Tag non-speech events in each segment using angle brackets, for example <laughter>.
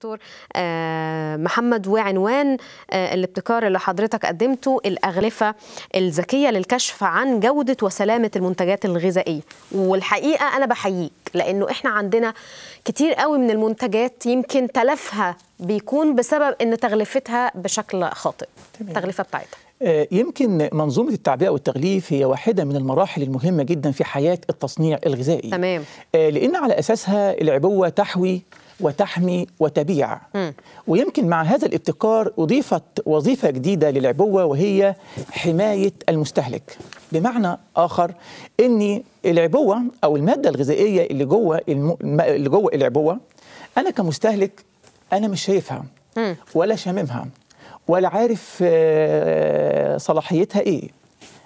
دكتور آه، محمد وعنوان آه، الابتكار اللي حضرتك قدمته الأغلفة الذكية للكشف عن جودة وسلامة المنتجات الغذائية والحقيقة أنا بحييك لأنه إحنا عندنا كتير قوي من المنتجات يمكن تلفها بيكون بسبب أن تغلفتها بشكل خاطئ التغلفة بتاعتها آه، يمكن منظومة التعبئة والتغليف هي واحدة من المراحل المهمة جدا في حياة التصنيع الغذائي تمام لأن على أساسها العبوة تحوي وتحمي وتبيع م. ويمكن مع هذا الابتكار أضيفت وظيفة جديدة للعبوة وهي حماية المستهلك بمعنى آخر أن العبوة أو المادة الغذائية اللي جوه الم... اللي جوه العبوة أنا كمستهلك أنا مش شايفها م. ولا شاممها ولا عارف آه، صلاحيتها إيه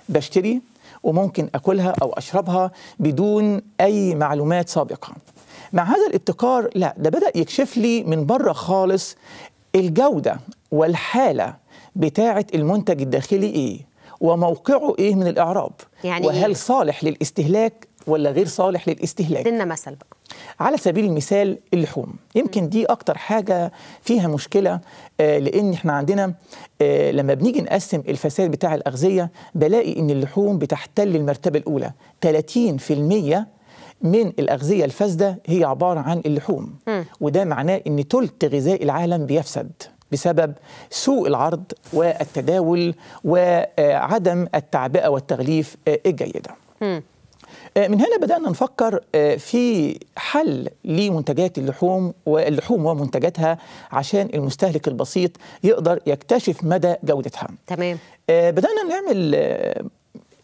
بشتري وممكن أكلها أو أشربها بدون أي معلومات سابقة مع هذا الابتكار لا ده بدأ يكشف لي من بره خالص الجودة والحالة بتاعة المنتج الداخلي إيه وموقعه إيه من الإعراب يعني وهل إيه؟ صالح للاستهلاك ولا غير صالح للاستهلاك لنا مثل بقى على سبيل المثال اللحوم يمكن دي اكتر حاجه فيها مشكله آه، لان احنا عندنا آه، لما بنيجي نقسم الفساد بتاع الاغذيه بلاقي ان اللحوم بتحتل المرتبه الاولى 30% من الأغذية الفاسدة هي عبارة عن اللحوم م. وده معناه أن ثلث غذاء العالم بيفسد بسبب سوء العرض والتداول وعدم التعبئة والتغليف آه، الجيدة م. آه، من هنا بدأنا نفكر آه، في حل لمنتجات اللحوم واللحوم ومنتجاتها عشان المستهلك البسيط يقدر يكتشف مدى جودتها تمام بدأنا نعمل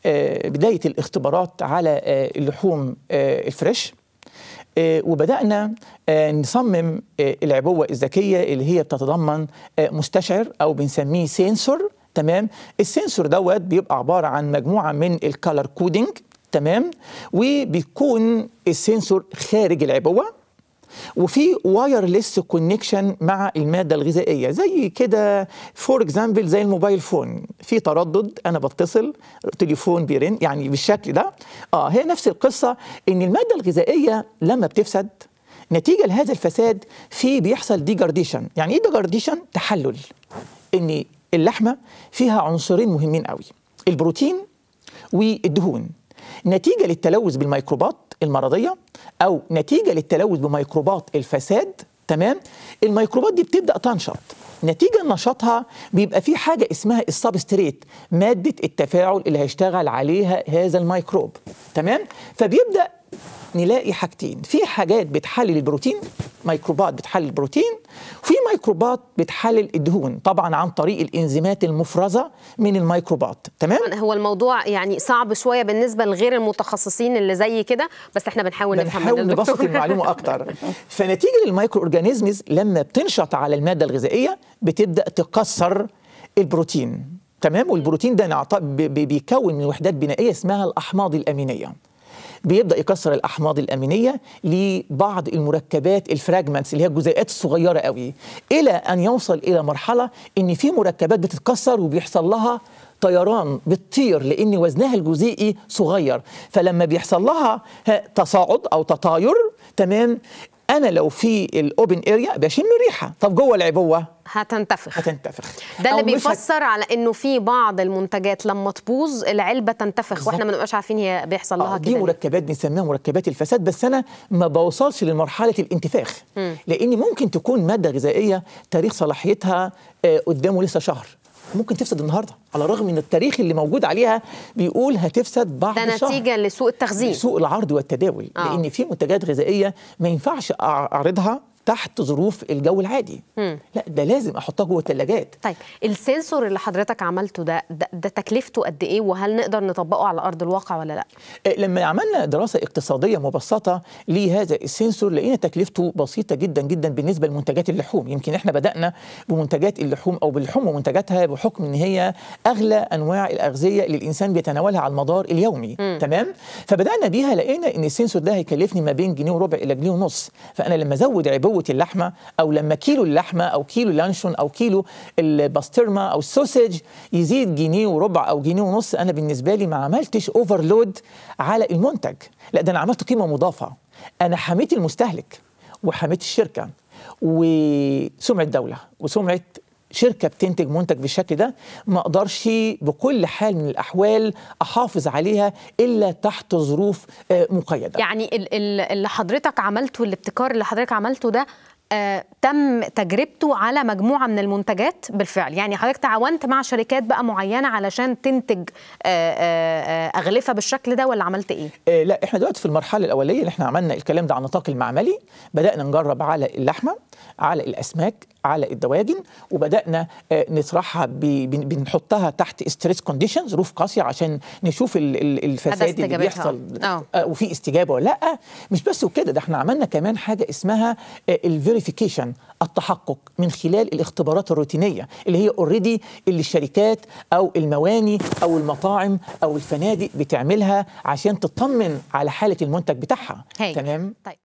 آه، بداية الاختبارات على آه، اللحوم آه، الفريش وبدأنا نصمم العبوة الذكية اللي هي بتتضمن مستشعر أو بنسميه سنسور تمام السنسور دوت بيبقى عبارة عن مجموعة من الكالر كودينج تمام وبيكون السنسور خارج العبوة وفي وايرلس كونكشن مع الماده الغذائيه زي كده فور اكزامبل زي الموبايل فون في تردد انا بتصل تليفون بيرن يعني بالشكل ده اه هي نفس القصه ان الماده الغذائيه لما بتفسد نتيجه لهذا الفساد في بيحصل ديجارديشن يعني ايه ديجارديشن تحلل ان اللحمه فيها عنصرين مهمين قوي البروتين والدهون نتيجه للتلوث بالميكروبات المرضيه او نتيجه للتلوث بميكروبات الفساد تمام الميكروبات دي بتبدا تنشط نتيجة نشاطها بيبقى في حاجة اسمها السبستريت مادة التفاعل اللي هيشتغل عليها هذا الميكروب تمام فبيبدأ نلاقي حاجتين في حاجات بتحلل البروتين ميكروبات بتحلل البروتين وفي ميكروبات بتحلل الدهون طبعا عن طريق الانزيمات المفرزه من الميكروبات تمام هو الموضوع يعني صعب شويه بالنسبه لغير المتخصصين اللي زي كده بس احنا بنحاول نفهم بنحاول نبسط المعلومه اكتر <laughs> فنتيجه للمايكرو اورجانيزمز لما بتنشط على الماده الغذائيه بتبدا تكسر البروتين تمام والبروتين ده بيكون من وحدات بنائيه اسمها الاحماض الامينيه بيبدا يكسر الاحماض الامينيه لبعض المركبات الفراجمنتس اللي هي الجزيئات الصغيره قوي الى ان يوصل الى مرحله ان في مركبات بتتكسر وبيحصل لها طيران بتطير لان وزنها الجزيئي صغير فلما بيحصل لها تصاعد او تطاير تمام انا لو في الاوبن اريا بشم ريحه طب جوه العبوه هتنتفخ هتنتفخ ده اللي بيفسر هت... على انه في بعض المنتجات لما تبوظ العلبه تنتفخ بالزبط. واحنا ما بنبقاش عارفين هي بيحصل لها آه، كده دي مركبات بنسميها مركبات الفساد بس انا ما بوصلش لمرحله الانتفاخ م. لان ممكن تكون ماده غذائيه تاريخ صلاحيتها آه، قدامه لسه شهر ممكن تفسد النهارده على الرغم ان التاريخ اللي موجود عليها بيقول هتفسد بعد ده نتيجه لسوء التخزين لسوء العرض والتداول آه. لان في منتجات غذائيه ما ينفعش اعرضها تحت ظروف الجو العادي مم. لا ده لازم احطها جوه الثلاجات طيب السنسور اللي حضرتك عملته ده, ده ده تكلفته قد ايه وهل نقدر نطبقه على ارض الواقع ولا لا آه، لما عملنا دراسه اقتصاديه مبسطه لهذا السنسور لقينا تكلفته بسيطه جدا جدا بالنسبه لمنتجات اللحوم يمكن احنا بدانا بمنتجات اللحوم او باللحوم ومنتجاتها بحكم ان هي اغلى انواع الاغذيه اللي الانسان بيتناولها على المدار اليومي مم. تمام فبدانا بيها لقينا ان السنسور ده هيكلفني ما بين جنيه وربع الى جنيه ونص فانا لما ازود عبوه حلاوه اللحمه او لما كيلو اللحمه او كيلو لانشون او كيلو الباسترما او السوسج يزيد جنيه وربع او جنيه ونص انا بالنسبه لي ما عملتش اوفرلود على المنتج لا ده انا عملت قيمه مضافه انا حميت المستهلك وحميت الشركه وسمعه الدوله وسمعه شركه بتنتج منتج بالشكل ده ما اقدرش بكل حال من الاحوال احافظ عليها الا تحت ظروف آه، مقيده يعني اللي حضرتك عملته الابتكار اللي حضرتك عملته ده آه، تم تجربته على مجموعه من المنتجات بالفعل يعني حضرتك تعاونت مع شركات بقى معينه علشان تنتج آه، اغلفه بالشكل ده ولا عملت ايه لا احنا دلوقتي في المرحله الاوليه اللي احنا عملنا الكلام ده على النطاق المعملي بدانا نجرب على اللحمه على الاسماك على الدواجن وبدانا آه، نطرحها بنحطها تحت ستريس كونديشن ظروف قاسيه عشان نشوف الفساد اللي بيحصل آه. آه. وفي استجابه ولا لا مش بس وكده ده احنا عملنا كمان حاجه اسمها الفيريفيكيشن التحقق من خلال الاختبارات الروتينيه اللي هي اوريدي اللي الشركات او المواني او المطاعم او الفنادق بتعملها عشان تطمن على حاله المنتج بتاعها هي. تمام طيب.